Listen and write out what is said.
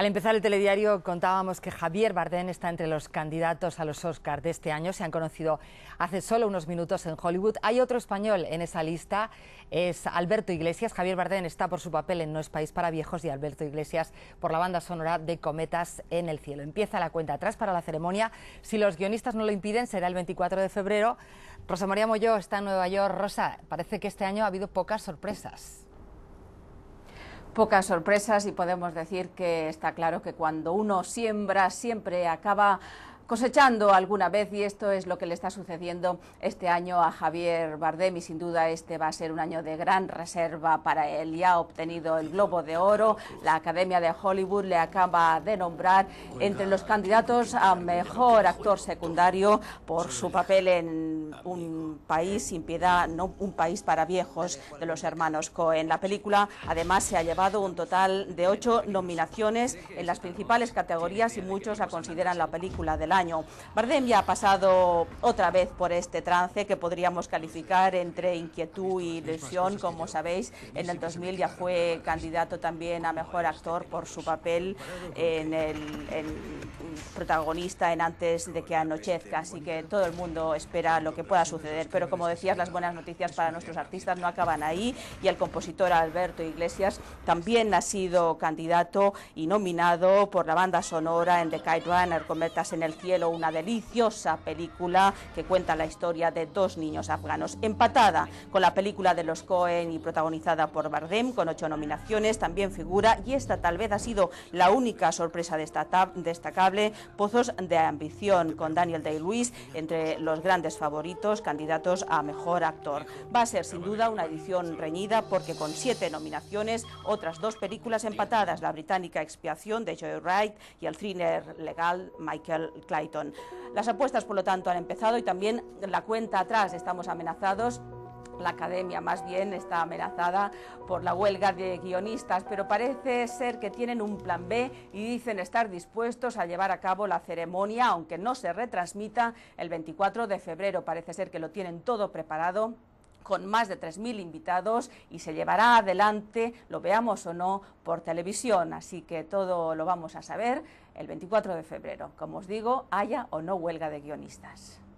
Al empezar el telediario contábamos que Javier Bardem está entre los candidatos a los Oscars de este año. Se han conocido hace solo unos minutos en Hollywood. Hay otro español en esa lista, es Alberto Iglesias. Javier Bardem está por su papel en No es País para Viejos y Alberto Iglesias por la banda sonora de Cometas en el Cielo. Empieza la cuenta atrás para la ceremonia. Si los guionistas no lo impiden, será el 24 de febrero. Rosa María Molló está en Nueva York. Rosa, parece que este año ha habido pocas sorpresas. Pocas sorpresas y podemos decir que está claro que cuando uno siembra siempre acaba cosechando alguna vez y esto es lo que le está sucediendo este año a Javier Bardem y sin duda este va a ser un año de gran reserva para él. Ya ha obtenido el Globo de Oro, la Academia de Hollywood le acaba de nombrar entre los candidatos a mejor actor secundario por su papel en Un país sin piedad, no un país para viejos de los hermanos Cohen. La película además se ha llevado un total de ocho nominaciones en las principales categorías y muchos la consideran la película del año. Bardem ya ha pasado otra vez por este trance que podríamos calificar entre inquietud y ilusión. Como sabéis, en el 2000 ya fue candidato también a mejor actor este por su papel este en el, protagonista en Antes de que anochezca. Así que todo el mundo espera lo que pueda suceder. Pero como decías, las buenas noticias para nuestros artistas no acaban ahí y el compositor Alberto Iglesias también ha sido candidato y nominado por la banda sonora en The Kite Runner, Cometas en el Cielo una deliciosa película que cuenta la historia de dos niños afganos. Empatada con la película de los Cohen y protagonizada por Bardem, con ocho nominaciones, también figura, y esta tal vez ha sido la única sorpresa destacable, Pozos de Ambición, con Daniel Day-Lewis entre los grandes favoritos, candidatos a Mejor Actor. Va a ser sin duda una edición reñida porque con siete nominaciones, otras dos películas empatadas, la británica Expiación de Joe Wright y el thriller legal Michael las apuestas, por lo tanto, han empezado y también la cuenta atrás. Estamos amenazados la academia más bien está amenazada por la huelga de guionistas, pero parece ser que tienen un plan B y dicen estar dispuestos a llevar a cabo la ceremonia, aunque no se retransmita el 24 de febrero. Parece ser que lo tienen todo preparado con más de 3.000 invitados y se llevará adelante, lo veamos o no, por televisión. Así que todo lo vamos a saber el 24 de febrero. Como os digo, haya o no huelga de guionistas.